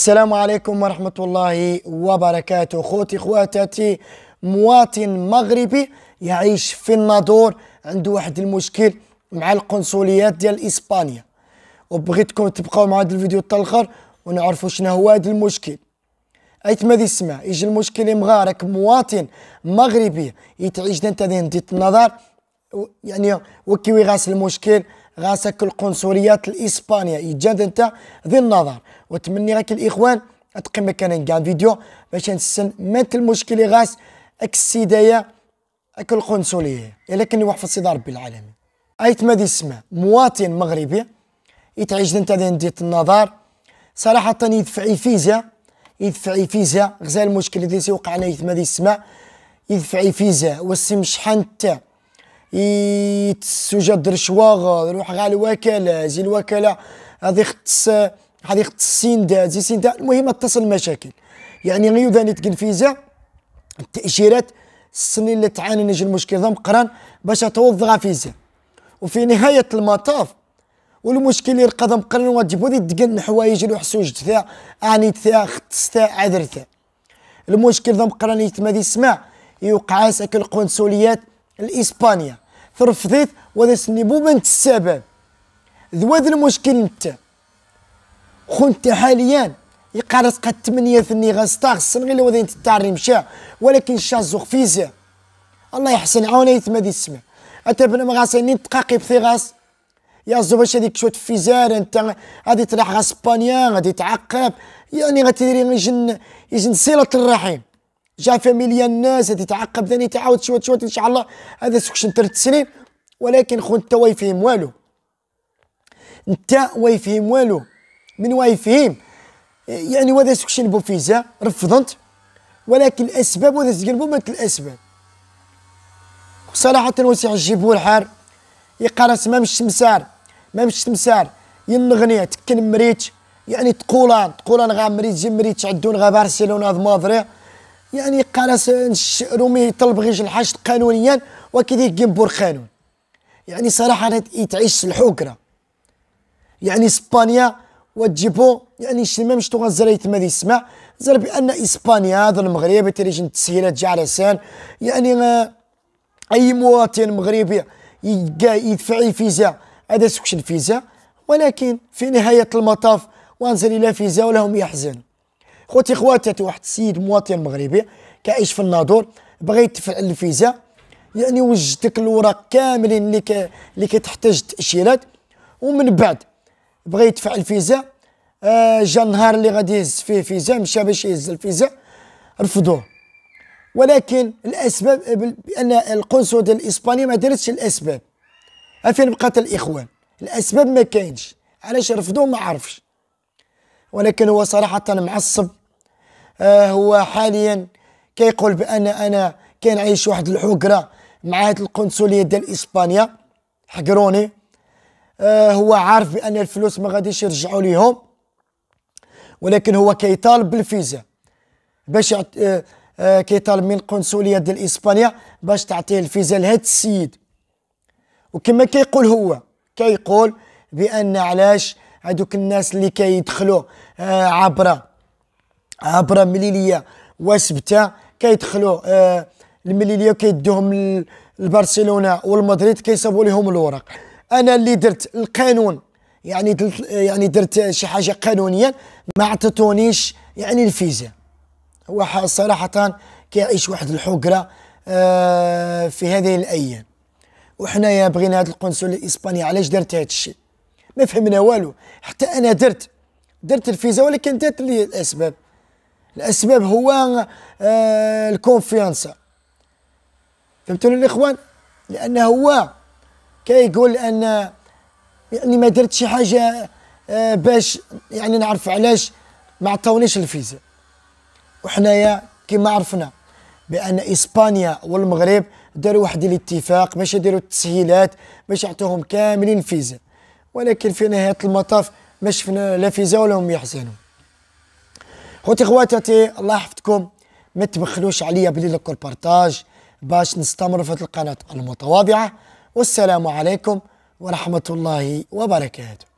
السلام عليكم ورحمة الله وبركاته خوتي خواتاتي مواطن مغربي يعيش في الناظور عنده واحد المشكل مع القنصليات ديال اسبانيا وبغيتكم تبقاو مع هذا الفيديو حتى الاخر ونعرفوا شنو هو هذا المشكل ايت ما يسمع يجي المشكل مغارك مواطن مغربي يتعيش انت نديت النظر يعني وكي ويغاس المشكل غاسك القنصليات الاسبانيه يجد انت ذي النظر وتمني غاك الاخوان تقيم كان كان فيديو باش نسن مات المشكل غاس اك اك القنصليه لكن في السيدة ربي العالمين ايت مادي اسمه مواطن مغربي يتعجل انت ندية النظر صراحه يدفع فيزا يدفع فيزا غزال المشكل اللي سيوقع عليه مادي اسمه يدفع فيزا والسي مشحن يتسجد رشواغ يروح غا الوكاله زي الوكاله هذه ختص هذه ختص السندات زي سندات المهم اتصل مشاكل يعني غيو ذاني فيزا التاشيرات السنين اللي تعاني نجي المشكل ذا مقران باش توضغ فيزا وفي نهايه المطاف والمشكل اللي رقد مقرن وتجيبو ذي تقن حوايج روح سوجد ثا اعني ثا ختص ثا عذر ثا المشكل ذا قران يتمادي سمع يوقع ساك القنصليات لإسبانيا ترفضيت سني سنبوبة السبب هذا المشكل نتا خنت حاليا يقارس قد ثمانية ثني غاستاغ السنغيل وذين تتعري مشاع ولكن شازوغ فيزا الله يحسن عاوني يتما دي السما اتبنا مغاسينين تقاقي غاس يا باش هذيك شوية فيزار انت غادي تروح غاسبانيا غادي تعقب يعني غادي غتديري يجن يجن صله الرحيم جافة مليان ناس تتعقب ثاني تعاود شوية شوية إن شاء الله هذا سكشن ثلاث سنين ولكن خو أنت ويفهم والو أنت ويفهم والو من ويفهم يعني وهذا سكشن بوفيزا رفضنت ولكن الأسباب وهذا تقلبوا مثل الأسباب صراحة وسع الجيب الحار يقرس ما مش تمسار ما مش تمسار ينغني تكن مريت يعني تقولان تقولان غا مريت جي مريت عدون غا بارسيلونا ذ ماضري يعني قرس رومي يطلب غير الحشد قانونيا وكذلك جنبور قانون يعني صراحه يتعيش الحكره يعني اسبانيا وتجيبو يعني شي ما مشتو يتما ما يسمع زال بان اسبانيا هذا المغرب تريجن التسهيلات سان يعني ما اي مواطن مغربي يدفع فيزا هذا سكش الفيزا ولكن في نهايه المطاف وانزل الى فيزا ولهم يحزنوا خوتي خواتات واحد السيد مواطن مغربي كعيش في الناظور بغى يتفعل الفيزا يعني وجد لك الوراق كاملين اللي اللي كتحتاج التاشيرات ومن بعد بغى يدفع الفيزا آه جا النهار اللي غادي يهز فيه فيزا مشى باش يهز الفيزا رفضوه ولكن الاسباب بان القنصل ديال اسبانيا ما دارتش الاسباب فين بقات الاخوان الاسباب ما كاينش علاش رفضوه ما عرفش ولكن هو صراحه معصب آه، هو حاليا كيقول بان انا كنعيش واحد الحكره مع هاد القنصليه ديال اسبانيا حقروني آه، هو عارف بان الفلوس ما غاديش يرجعوا ليهم ولكن هو كيطالب بالفيزا باش آه، كيطالب من القنصليه ديال اسبانيا باش تعطيه الفيزا لهاد السيد وكما كيقول هو كيقول بان علاش هادوك الناس اللي كيدخلوا عبر عبر مليليه وسبته كيدخلوا آه المليليه كيدوهم لبرشلونه والمدريد كيصاوبوا لهم الورق انا اللي درت القانون يعني درت يعني درت شي حاجه قانونيا ما عطتونيش يعني الفيزا هو صراحه كيعيش واحد الحقره آه في هذه الايام وحنايا بغينا هذا القنصل الاسباني علاش درت هذا الشيء ما فهمنا والو حتى انا درت درت الفيزا ولكن درت لي الاسباب الاسباب هو آه الكونفيانسا فهمتوني الاخوان لانه هو كيقول ان يعني ما درت شي حاجه آه باش يعني نعرف علاش ما عطاونيش الفيزا وحنايا كما عرفنا بان اسبانيا والمغرب داروا واحد الاتفاق باش يديروا التسهيلات باش يعطوهم كاملين فيزا ولكن في نهايه المطاف ما شفنا لا فيزا ولا هم يحزنون خوتي خواتاتي الله يحفظكم ما تبخلوش عليا بلي لكم البارتاج باش نستمر في القناة المتواضعة والسلام عليكم ورحمة الله وبركاته